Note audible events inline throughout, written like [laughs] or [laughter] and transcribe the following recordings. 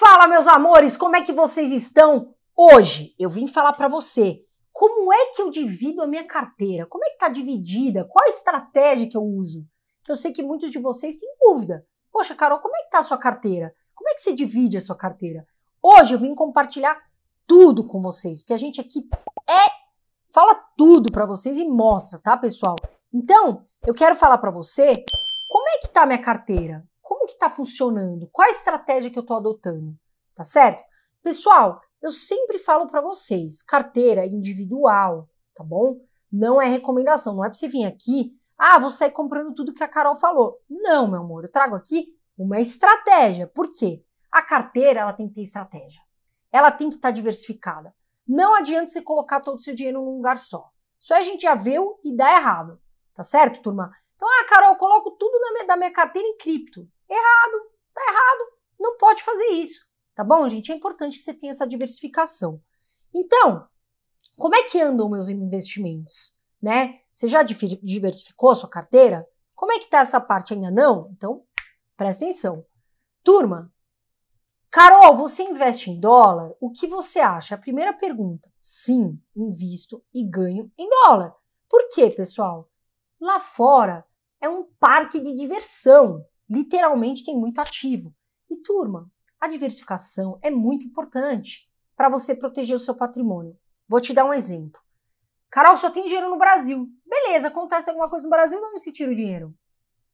Fala, meus amores, como é que vocês estão? Hoje eu vim falar para você como é que eu divido a minha carteira, como é que está dividida, qual a estratégia que eu uso. Que eu sei que muitos de vocês têm dúvida. Poxa, Carol, como é que está a sua carteira? Como é que você divide a sua carteira? Hoje eu vim compartilhar tudo com vocês, porque a gente aqui é fala tudo para vocês e mostra, tá, pessoal? Então, eu quero falar para você como é que tá a minha carteira? Como que está funcionando? Qual a estratégia que eu tô adotando? Tá certo? Pessoal, eu sempre falo para vocês, carteira individual, tá bom? Não é recomendação, não é para você vir aqui, ah, vou sair comprando tudo que a Carol falou. Não, meu amor, eu trago aqui uma estratégia. Por quê? A carteira, ela tem que ter estratégia. Ela tem que estar tá diversificada. Não adianta você colocar todo o seu dinheiro num lugar só. Só a gente já viu e dá errado. Tá certo, turma? Então, ah, Carol, eu coloco tudo minha, da minha carteira em cripto. Errado, tá errado, não pode fazer isso, tá bom, gente? É importante que você tenha essa diversificação. Então, como é que andam meus investimentos, né? Você já diversificou sua carteira? Como é que tá essa parte ainda não? Então, presta atenção. Turma, Carol, você investe em dólar? O que você acha? É a primeira pergunta. Sim, invisto e ganho em dólar. Por quê, pessoal? Lá fora é um parque de diversão literalmente tem é muito ativo. E turma, a diversificação é muito importante para você proteger o seu patrimônio. Vou te dar um exemplo. Carol, só tem dinheiro no Brasil. Beleza, acontece alguma coisa no Brasil, não se tira o dinheiro.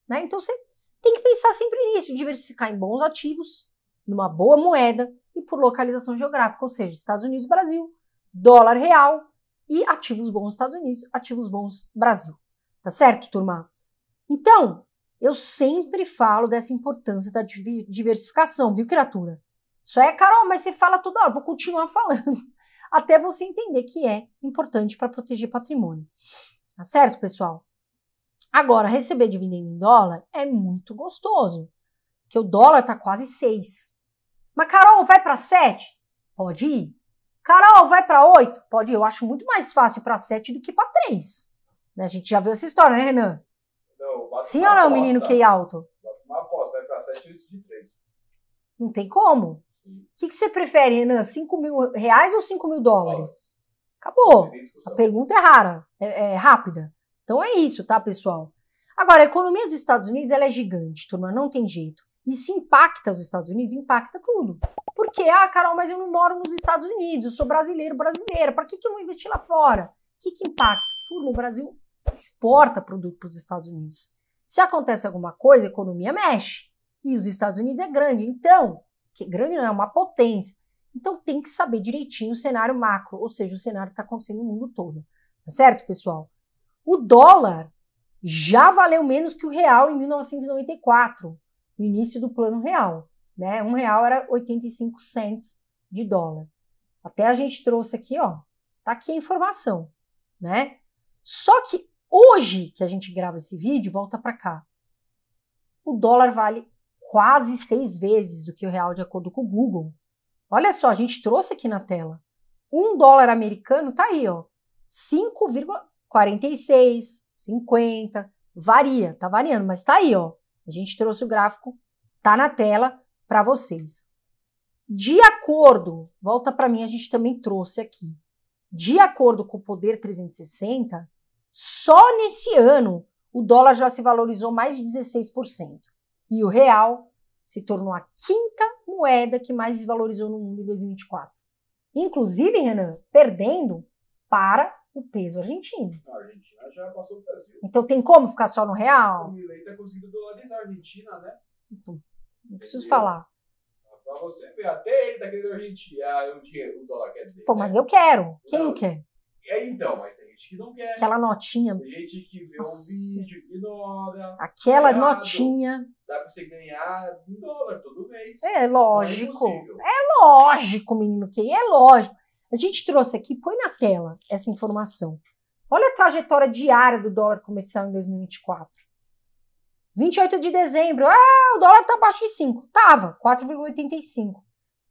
Né? Então você tem que pensar sempre nisso, diversificar em bons ativos, numa boa moeda e por localização geográfica, ou seja, Estados Unidos, Brasil, dólar real e ativos bons Estados Unidos, ativos bons Brasil. Tá certo, turma? Então, eu sempre falo dessa importância da diversificação, viu, criatura? Isso é, Carol, mas você fala toda hora, vou continuar [laughs] falando, até você entender que é importante para proteger patrimônio. Tá certo, pessoal? Agora, receber dividendo em dólar é muito gostoso, que o dólar tá quase 6. Mas, Carol, vai para 7? Pode ir. Carol, vai para 8? Pode ir. Eu acho muito mais fácil para 7 do que para 3. Né? A gente já viu essa história, né, Renan? Sim ou não é o menino QI alto? uma aposta, vai pra 7, de 3. Não tem como. O que, que você prefere, Renan? 5 mil reais ou 5 mil dólares? Acabou. A pergunta é rara, é, é, rápida. Então é isso, tá, pessoal? Agora, a economia dos Estados Unidos ela é gigante, turma, não tem jeito. E se impacta os Estados Unidos, impacta tudo. Porque, ah, Carol, mas eu não moro nos Estados Unidos, eu sou brasileiro, brasileira, para que, que eu vou investir lá fora? O que, que impacta? Turma, o Brasil exporta produto para os Estados Unidos. Se acontece alguma coisa, a economia mexe. E os Estados Unidos é grande, então, que grande não é uma potência. Então tem que saber direitinho o cenário macro, ou seja, o cenário que está acontecendo no mundo todo. Tá certo, pessoal? O dólar já valeu menos que o real em 1994, no início do plano real. Né? Um real era 85 cents de dólar. Até a gente trouxe aqui, ó, tá aqui a informação, né? Só que hoje que a gente grava esse vídeo, volta para cá. O dólar vale quase seis vezes do que o real de acordo com o Google. Olha só, a gente trouxe aqui na tela. Um dólar americano tá aí, ó. 5,46, 50, varia, tá variando, mas tá aí, ó. A gente trouxe o gráfico, tá na tela para vocês. De acordo, volta para mim, a gente também trouxe aqui. De acordo com o Poder 360, só nesse ano, o dólar já se valorizou mais de 16%. E o real se tornou a quinta moeda que mais desvalorizou no mundo em 2024. Inclusive, Renan, perdendo para o peso argentino. A Argentina já passou o Brasil. Então tem como ficar só no real? O Milei está conseguindo dolarizar a Argentina, né? Então, não preciso falar. Para você ver, até ele está querendo Argentina, o ah, é dinheiro, o dólar, quer dizer. Pô, né? mas eu quero. Quem não, não quer? É, então, mas tem gente que não quer. Aquela notinha. Tem gente que vê Nossa. um vídeo, ignora. Aquela ganhado, tá notinha. Dá pra você ganhar um dólar todo mês. É, é lógico. É, é lógico, menino que é lógico. A gente trouxe aqui, põe na tela essa informação. Olha a trajetória diária do dólar comercial em 2024. 28 de dezembro, ah, o dólar tá abaixo de 5. Tava, 4,85.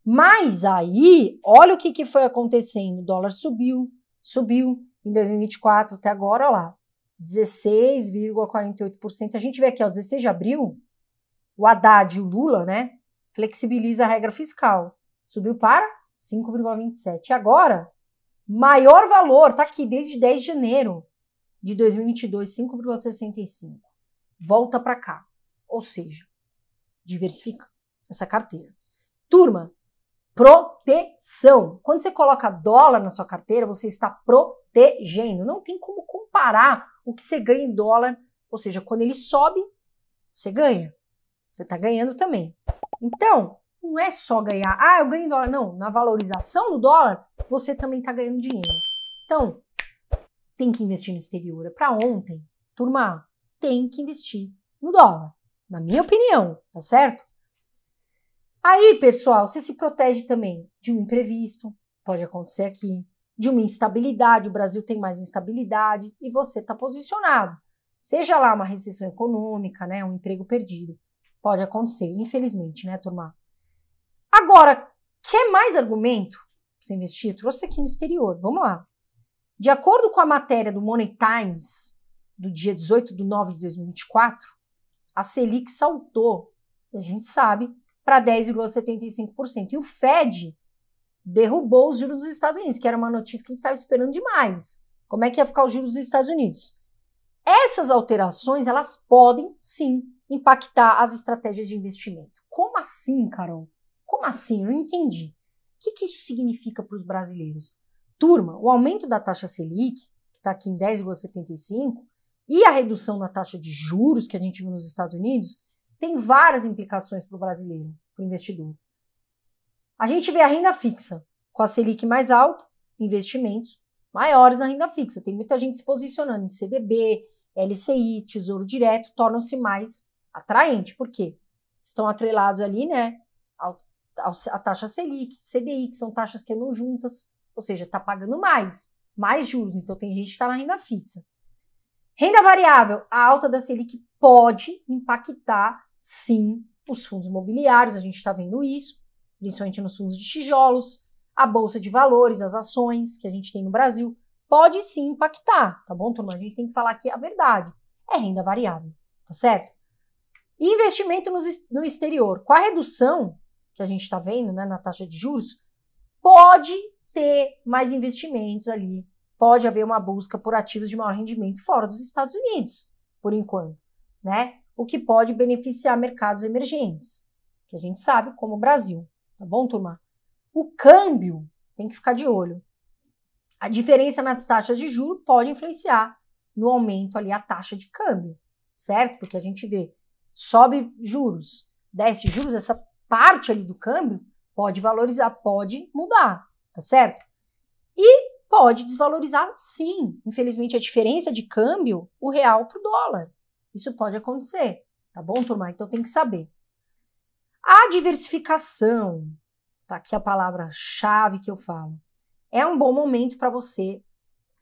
Mas aí, olha o que, que foi acontecendo. O dólar subiu, subiu em 2024 até agora, olha lá, 16,48%. A gente vê aqui, ó, 16 de abril, o Haddad e o Lula, né, flexibiliza a regra fiscal. Subiu para 5,27. E agora, maior valor, tá aqui desde 10 de janeiro de 2022, 5,65. Volta para cá. Ou seja, diversifica essa carteira. Turma, proteção. Quando você coloca dólar na sua carteira, você está protegendo. Não tem como comparar o que você ganha em dólar, ou seja, quando ele sobe, você ganha. Você está ganhando também. Então, não é só ganhar, ah, eu ganho em dólar. Não, na valorização do dólar, você também está ganhando dinheiro. Então, tem que investir no exterior. É para ontem. Turma, tem que investir no dólar. Na minha opinião, tá certo? Aí, pessoal, você se protege também de um imprevisto, pode acontecer aqui, de uma instabilidade, o Brasil tem mais instabilidade e você está posicionado. Seja lá uma recessão econômica, né, um emprego perdido, pode acontecer, infelizmente, né, turma? Agora, quer mais argumento para você investir? Eu trouxe aqui no exterior, vamos lá. De acordo com a matéria do Money Times, do dia 18 de 9 de 2024, a Selic saltou, a gente sabe, para 10,75%. E o Fed derrubou os juros dos Estados Unidos, que era uma notícia que a gente estava esperando demais. Como é que ia ficar os juros dos Estados Unidos? Essas alterações, elas podem sim impactar as estratégias de investimento. Como assim, Carol? Como assim? Eu não entendi. O que, que isso significa para os brasileiros? Turma, o aumento da taxa Selic, que está aqui em 10,75, e a redução da taxa de juros que a gente viu nos Estados Unidos, tem várias implicações para o brasileiro, para o investidor. A gente vê a renda fixa com a Selic mais alta, investimentos maiores na renda fixa. Tem muita gente se posicionando em CDB, LCI, Tesouro Direto, tornam-se mais atraente. Por quê? Estão atrelados ali, né? A taxa Selic, CDI, que são taxas que andam juntas, ou seja, está pagando mais, mais juros. Então tem gente que está na renda fixa. Renda variável, a alta da Selic pode impactar sim os fundos imobiliários, a gente está vendo isso, principalmente nos fundos de tijolos, a bolsa de valores, as ações que a gente tem no Brasil, pode sim impactar, tá bom, turma? A gente tem que falar aqui a verdade. É renda variável, tá certo? investimento no exterior, com a redução que a gente está vendo né, na taxa de juros, pode ter mais investimentos ali, pode haver uma busca por ativos de maior rendimento fora dos Estados Unidos, por enquanto, né? o que pode beneficiar mercados emergentes, que a gente sabe, como o Brasil. Tá bom, turma? O câmbio tem que ficar de olho. A diferença nas taxas de juro pode influenciar no aumento ali a taxa de câmbio, certo? Porque a gente vê, sobe juros, desce juros, essa parte ali do câmbio pode valorizar, pode mudar, tá certo? E pode desvalorizar, sim. Infelizmente, a diferença de câmbio, o real para o dólar. Isso pode acontecer, tá bom, turma? Então tem que saber. A diversificação, tá aqui a palavra-chave que eu falo, é um bom momento para você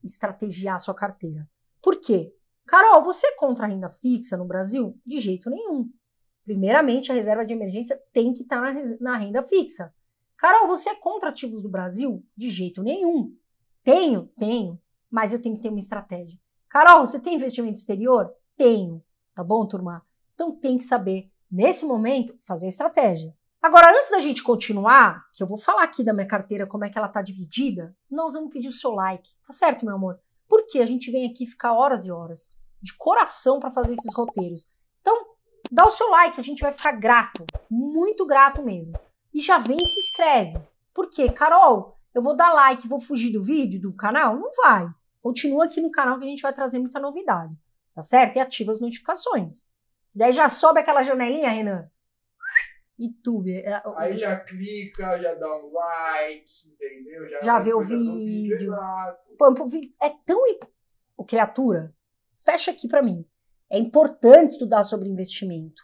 estrategiar a sua carteira. Por quê? Carol, você é contra a renda fixa no Brasil? De jeito nenhum. Primeiramente, a reserva de emergência tem que estar tá na, na renda fixa. Carol, você é contra ativos do Brasil? De jeito nenhum. Tenho? Tenho. Mas eu tenho que ter uma estratégia. Carol, você tem investimento exterior? tenho, tá bom, turma? Então tem que saber, nesse momento, fazer estratégia. Agora, antes da gente continuar, que eu vou falar aqui da minha carteira, como é que ela tá dividida, nós vamos pedir o seu like, tá certo, meu amor? Porque a gente vem aqui ficar horas e horas de coração para fazer esses roteiros. Então, dá o seu like, a gente vai ficar grato, muito grato mesmo. E já vem e se inscreve. Por quê? Carol, eu vou dar like, vou fugir do vídeo, do canal? Não vai. Continua aqui no canal que a gente vai trazer muita novidade tá certo? E ativa as notificações. Daí já sobe aquela janelinha, Renan. YouTube. É, é, Aí já clica, já dá um like, entendeu? Já, já vê o vídeo. vídeo. é tão. Imp... O criatura, fecha aqui para mim. É importante estudar sobre investimento.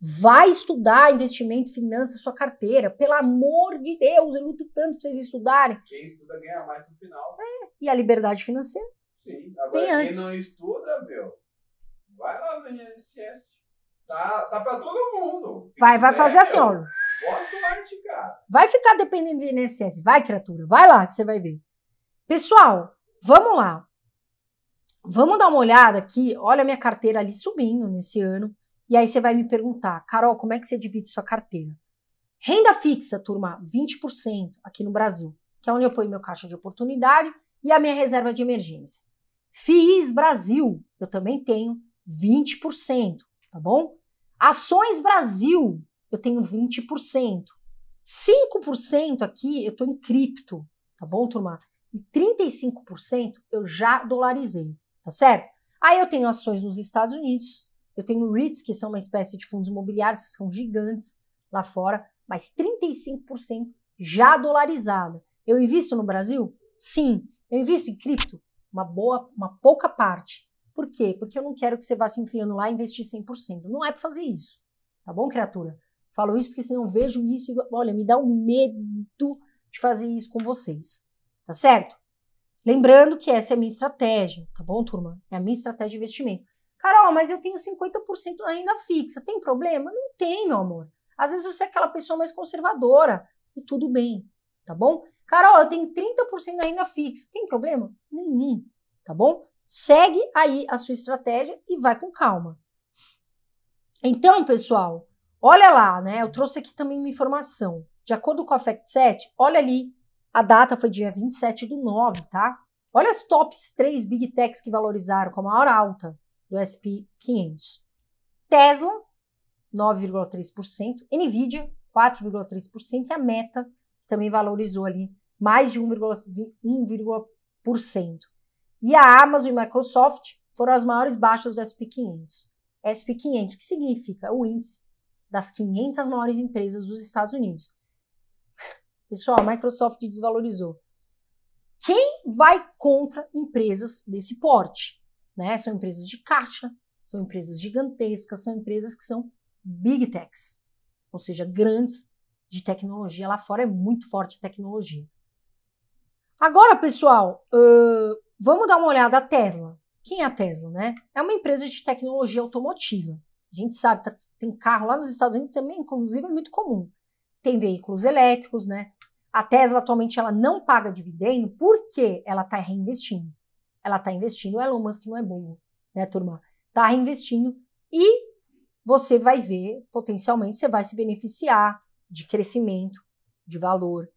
Vai estudar investimento, finanças, sua carteira. Pelo amor de Deus, eu luto tanto pra vocês estudarem. Quem estuda ganha mais no final. É, e a liberdade financeira. Sim, agora quem antes. não estuda Tá, tá pra todo mundo. Vai, vai fazer assim, ó. cara. Vai ficar dependendo do INSS. Vai, criatura, vai lá que você vai ver. Pessoal, vamos lá. Vamos dar uma olhada aqui. Olha a minha carteira ali subindo nesse ano. E aí você vai me perguntar, Carol, como é que você divide sua carteira? Renda fixa, turma, 20% aqui no Brasil, que é onde eu ponho meu caixa de oportunidade e a minha reserva de emergência. FIIs Brasil, eu também tenho 20%, tá bom? Ações Brasil, eu tenho 20%. 5% aqui eu estou em cripto, tá bom, turma? E 35% eu já dolarizei, tá certo? Aí eu tenho ações nos Estados Unidos, eu tenho REITs, que são uma espécie de fundos imobiliários, que são gigantes lá fora, mas 35% já dolarizada. Eu invisto no Brasil? Sim. Eu invisto em cripto? Uma boa, uma pouca parte. Por quê? Porque eu não quero que você vá se enfiando lá e investir 100%. Não é para fazer isso, tá bom, criatura? Falo isso porque senão eu vejo isso e, olha, me dá um medo de fazer isso com vocês, tá certo? Lembrando que essa é a minha estratégia, tá bom, turma? É a minha estratégia de investimento. Carol, mas eu tenho 50% na renda fixa, tem problema? Não tem, meu amor. Às vezes você é aquela pessoa mais conservadora e tudo bem, tá bom? Carol, eu tenho 30% na renda fixa, tem problema? Nenhum, tá bom? Segue aí a sua estratégia e vai com calma. Então, pessoal, olha lá, né? Eu trouxe aqui também uma informação. De acordo com a FactSet, olha ali, a data foi dia 27 do 9, tá? Olha as tops 3 Big Techs que valorizaram com a maior alta do SP 500. Tesla, 9,3%, Nvidia, 4,3% e a Meta, que também valorizou ali mais de 1,1%. E a Amazon e a Microsoft foram as maiores baixas do SP 500. SP 500, o que significa o índice das 500 maiores empresas dos Estados Unidos. Pessoal, a Microsoft desvalorizou. Quem vai contra empresas desse porte? Né? São empresas de caixa, são empresas gigantescas, são empresas que são big techs, ou seja, grandes de tecnologia. Lá fora é muito forte a tecnologia. Agora, pessoal, uh, Vamos dar uma olhada a Tesla. Quem é a Tesla, né? É uma empresa de tecnologia automotiva. A gente sabe, tá, tem carro lá nos Estados Unidos também, inclusive, é muito comum. Tem veículos elétricos, né? A Tesla atualmente ela não paga dividendo porque ela está reinvestindo. Ela está investindo, o Elon Musk não é bom, né, turma? Está reinvestindo e você vai ver, potencialmente, você vai se beneficiar de crescimento, de valor,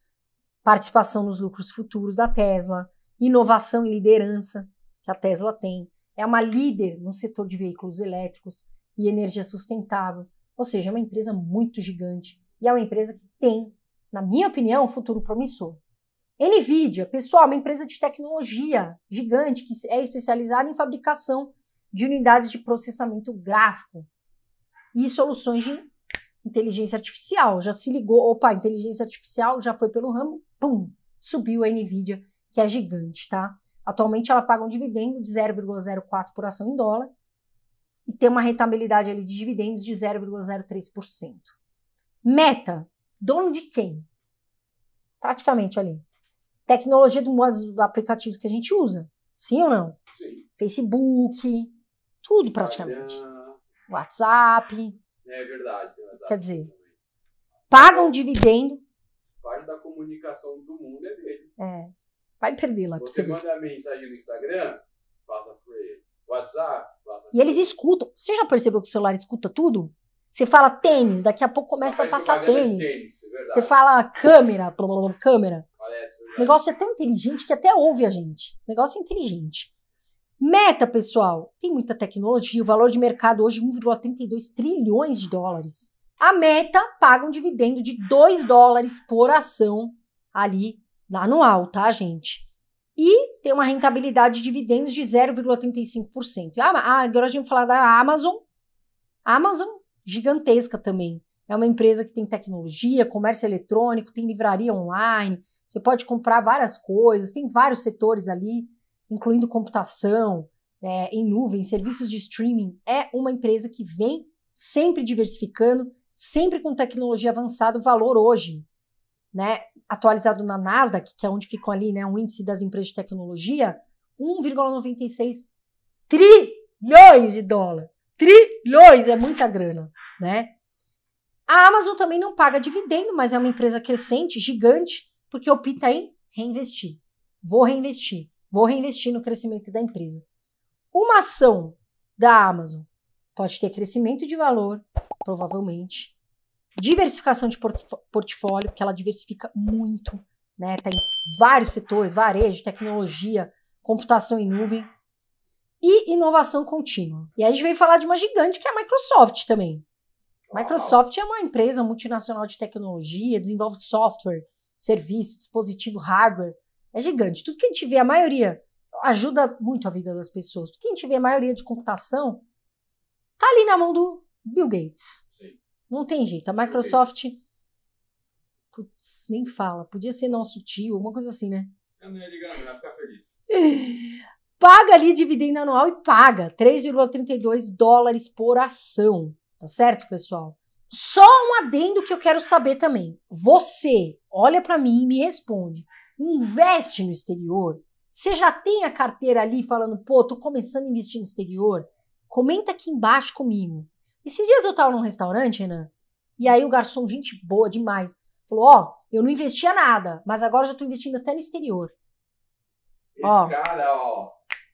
participação nos lucros futuros da Tesla inovação e liderança que a Tesla tem. É uma líder no setor de veículos elétricos e energia sustentável. Ou seja, é uma empresa muito gigante e é uma empresa que tem, na minha opinião, um futuro promissor. Nvidia, pessoal, é uma empresa de tecnologia gigante que é especializada em fabricação de unidades de processamento gráfico e soluções de inteligência artificial. Já se ligou, opa, inteligência artificial já foi pelo ramo, pum, subiu a Nvidia que é gigante, tá? Atualmente ela paga um dividendo de 0,04 por ação em dólar e tem uma rentabilidade ali de dividendos de 0,03%. Meta, dono de quem? Praticamente ali. Tecnologia do modo dos aplicativos que a gente usa. Sim ou não? Sim. Facebook, tudo praticamente. WhatsApp. É verdade, é né? verdade. Quer dizer, paga um dividendo. Parte da comunicação do mundo é dele. É vai perder lá Você manda a mensagem no Instagram, passa por WhatsApp, passa por E eles escutam. Você já percebeu que o celular escuta tudo? Você fala tênis, daqui a pouco começa a, passar é tênis. tênis é você fala câmera, câmera. É o negócio é tão inteligente que até ouve a gente. O negócio é inteligente. Meta, pessoal, tem muita tecnologia, o valor de mercado hoje é 1,32 trilhões de dólares. A Meta paga um dividendo de 2 dólares por ação ali anual, tá, gente? E tem uma rentabilidade de dividendos de 0,35%. Ah, ah, agora a gente vai falar da Amazon. Amazon, gigantesca também. É uma empresa que tem tecnologia, comércio eletrônico, tem livraria online, você pode comprar várias coisas, tem vários setores ali, incluindo computação, é, em nuvem, serviços de streaming. É uma empresa que vem sempre diversificando, sempre com tecnologia avançada, valor hoje, né? atualizado na Nasdaq, que é onde ficam ali, né, o um índice das empresas de tecnologia, 1,96 trilhões de dólar. Trilhões é muita grana, né? A Amazon também não paga dividendo, mas é uma empresa crescente, gigante, porque opta em reinvestir. Vou reinvestir, vou reinvestir no crescimento da empresa. Uma ação da Amazon pode ter crescimento de valor, provavelmente, Diversificação de portfólio, porque ela diversifica muito, né? Tem vários setores, varejo, tecnologia, computação em nuvem e inovação contínua. E aí a gente veio falar de uma gigante que é a Microsoft também. Microsoft é uma empresa multinacional de tecnologia, desenvolve software, serviço, dispositivo, hardware. É gigante. Tudo que a gente vê, a maioria ajuda muito a vida das pessoas. Tudo que a gente vê, a maioria de computação, tá ali na mão do Bill Gates. Não tem jeito. A Microsoft. Putz, nem fala. Podia ser nosso tio, uma coisa assim, né? Eu não ia ligar, não ia ficar feliz. [laughs] paga ali dividendo anual e paga 3,32 dólares por ação. Tá certo, pessoal? Só um adendo que eu quero saber também. Você olha para mim e me responde. Investe no exterior? Você já tem a carteira ali falando, pô, tô começando a investir no exterior? Comenta aqui embaixo comigo. Esses dias eu tava num restaurante, Renan, e aí o garçom, gente boa demais, falou: Ó, oh, eu não investia nada, mas agora já tô investindo até no exterior. Esse ó, cara, ó,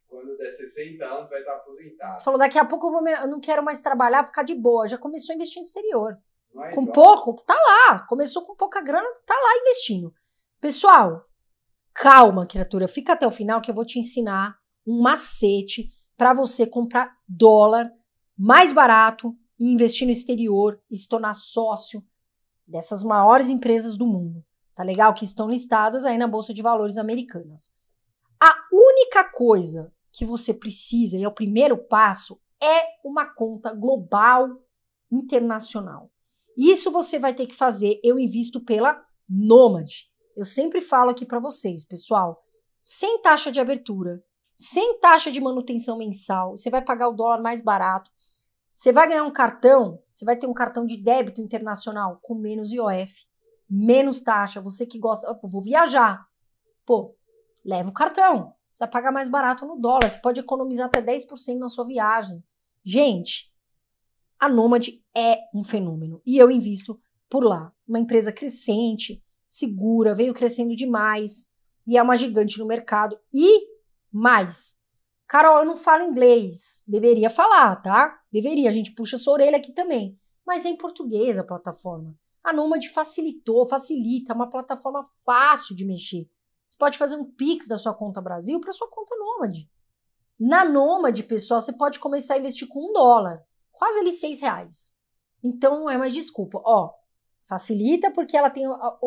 quando der 60 anos vai estar tá aposentado. Falou: daqui a pouco eu, vou me... eu não quero mais trabalhar, ficar de boa. Já começou a investir no exterior. Mas é com ó. pouco, tá lá. Começou com pouca grana, tá lá investindo. Pessoal, calma, criatura, fica até o final que eu vou te ensinar um macete para você comprar dólar mais barato e investir no exterior e se tornar sócio dessas maiores empresas do mundo, tá legal? Que estão listadas aí na Bolsa de Valores Americanas. A única coisa que você precisa, e é o primeiro passo, é uma conta global internacional. Isso você vai ter que fazer. Eu invisto pela Nomad. Eu sempre falo aqui para vocês, pessoal, sem taxa de abertura, sem taxa de manutenção mensal, você vai pagar o dólar mais barato, você vai ganhar um cartão, você vai ter um cartão de débito internacional com menos IOF, menos taxa. Você que gosta, vou viajar. Pô, leva o cartão. Você vai pagar mais barato no dólar. Você pode economizar até 10% na sua viagem. Gente, a Nômade é um fenômeno e eu invisto por lá. Uma empresa crescente, segura, veio crescendo demais e é uma gigante no mercado. E mais, Carol, eu não falo inglês, deveria falar, tá? Deveria, a gente puxa sua orelha aqui também. Mas é em português a plataforma. A Nomad facilitou, facilita, é uma plataforma fácil de mexer. Você pode fazer um Pix da sua conta Brasil para sua conta Nomad. Na Nomad, pessoal, você pode começar a investir com um dólar, quase ali seis reais. Então não é mais desculpa. Ó, facilita porque ela tem a, a,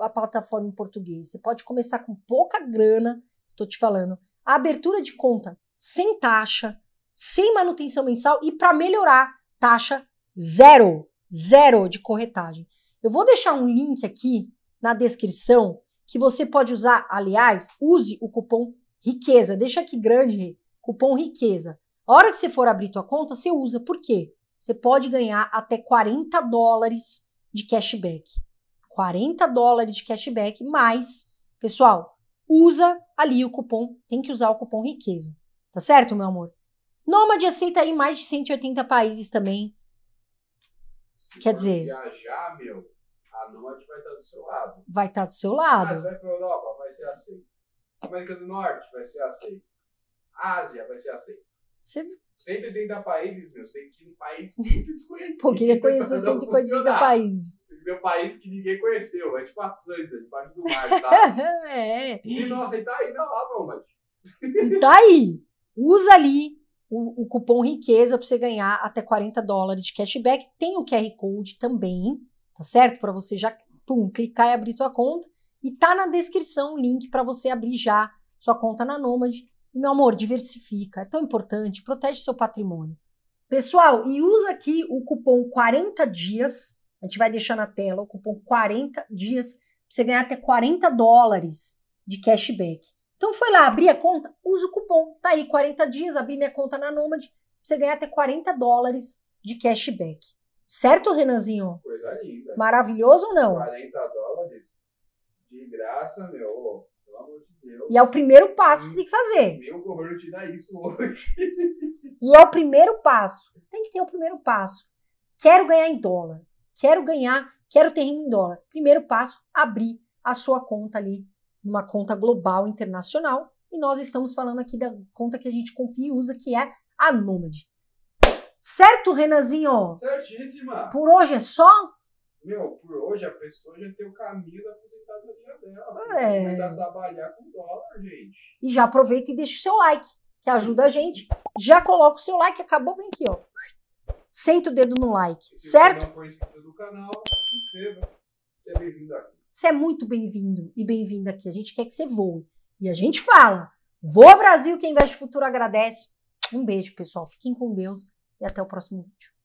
a plataforma em português. Você pode começar com pouca grana, estou te falando. A abertura de conta sem taxa, sem manutenção mensal e para melhorar, taxa zero, zero de corretagem. Eu vou deixar um link aqui na descrição que você pode usar, aliás, use o cupom riqueza, deixa aqui grande, cupom riqueza. A hora que você for abrir tua conta, você usa, por quê? Você pode ganhar até 40 dólares de cashback. 40 dólares de cashback, mais, pessoal, usa ali o cupom, tem que usar o cupom riqueza. Tá certo, meu amor? Nômade aceita assim tá aí mais de 180 países também. Se Quer dizer. viajar, meu, a Nômade vai estar tá do seu lado. Vai estar tá do seu lado. Ah, vai para Europa, vai ser aceito. América do Norte vai ser aceito. Ásia vai ser aceito. Você... 180 países, meu, você tem que ir num país muito desconhecido. Pô, queria conhecer 180 países. Meu país que ninguém conheceu, é tipo a de debaixo do mar, [laughs] sabe? é. Se não aceitar, ainda lá, Nômade. Tá aí. Usa ali o, o cupom Riqueza para você ganhar até 40 dólares de cashback. Tem o QR Code também, tá certo? Para você já pum, clicar e abrir sua conta. E tá na descrição o link para você abrir já sua conta na Nômade. Meu amor, diversifica, é tão importante, protege seu patrimônio. Pessoal, e usa aqui o cupom 40 dias, a gente vai deixar na tela o cupom 40 dias, para você ganhar até 40 dólares de cashback. Então foi lá, abri a conta, usa o cupom. Tá aí, 40 dias, abri minha conta na Nomad, você ganha até 40 dólares de cashback. Certo, Renanzinho? Coisa linda. Maravilhoso ou não? 40 dólares de graça, meu. Pelo amor de Deus. E é o primeiro passo que você tem que fazer. Meu governo te dá isso hoje. [laughs] E é o primeiro passo. Tem que ter o primeiro passo. Quero ganhar em dólar. Quero ganhar, quero ter renda em dólar. Primeiro passo, abrir a sua conta ali numa conta global internacional, e nós estamos falando aqui da conta que a gente confia e usa, que é a Nômade. Certo, Renanzinho? Certíssima. Por hoje é só? Meu, por hoje a pessoa já tem o caminho da aposentadoria dela. Ah, é. Começar a trabalhar com dólar, gente. E já aproveita e deixa o seu like, que ajuda a gente. Já coloca o seu like, acabou, vem aqui, ó. Senta o dedo no like, certo? Se não for inscrito no canal, se inscreva. Seja bem-vindo aqui. Você é muito bem-vindo e bem-vinda aqui. A gente quer que você voe. E a gente fala: voa Brasil, quem investe futuro agradece. Um beijo, pessoal. Fiquem com Deus e até o próximo vídeo.